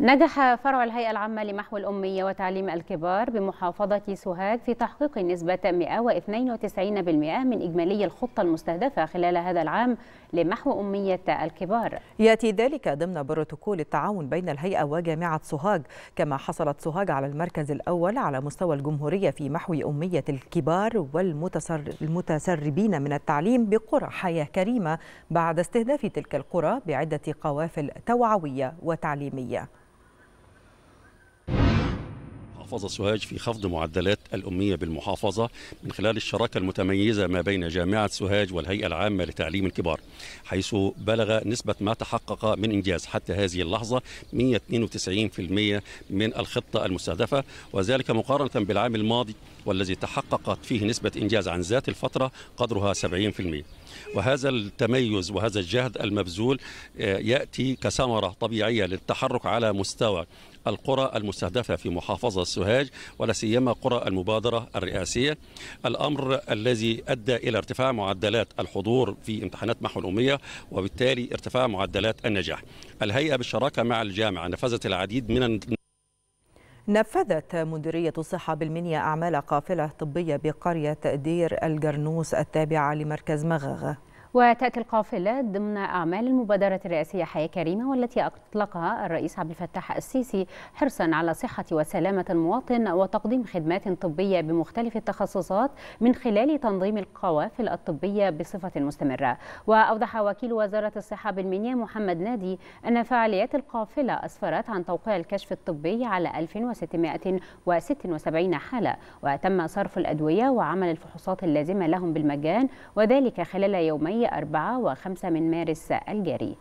نجح فرع الهيئة العامة لمحو الأمية وتعليم الكبار بمحافظة سوهاج في تحقيق نسبة 192% من إجمالي الخطة المستهدفة خلال هذا العام لمحو أمية الكبار يأتي ذلك ضمن بروتوكول التعاون بين الهيئة وجامعة سوهاج كما حصلت سوهاج على المركز الأول على مستوى الجمهورية في محو أمية الكبار والمتسربين من التعليم بقرى حياة كريمة بعد استهداف تلك القرى بعدة قوافل توعوية وتعليمية محافظة سوهاج في خفض معدلات الأمية بالمحافظة من خلال الشراكة المتميزة ما بين جامعة سوهاج والهيئة العامة لتعليم الكبار حيث بلغ نسبة ما تحقق من إنجاز حتى هذه اللحظة 192% من الخطة المستهدفة وذلك مقارنة بالعام الماضي والذي تحققت فيه نسبة إنجاز عن ذات الفترة قدرها 70% وهذا التميز وهذا الجهد المبذول آه، يأتي كثمرة طبيعية للتحرك على مستوى القرى المستهدفة في محافظة سوهاج ولا سيما قرى المبادرة الرئاسية الأمر الذي أدى إلى ارتفاع معدلات الحضور في امتحانات محو الأمية وبالتالي ارتفاع معدلات النجاح الهيئة بالشراكة مع الجامعة نفذت العديد من نفذت مديرية الصحة بالمنيا أعمال قافلة طبية بقرية دير الجرنوس التابعة لمركز مغاغة وتأتي القافلة ضمن أعمال المبادرة الرئاسية حياة كريمة والتي أطلقها الرئيس عبد الفتاح السيسي حرصا على صحة وسلامة المواطن وتقديم خدمات طبية بمختلف التخصصات من خلال تنظيم القوافل الطبية بصفة مستمرة وأوضح وكيل وزارة الصحة بالمنيا محمد نادي أن فعاليات القافلة أسفرت عن توقيع الكشف الطبي على 1676 حالة وتم صرف الأدوية وعمل الفحوصات اللازمة لهم بالمجان وذلك خلال يومين 4 و5 من مارس الجاري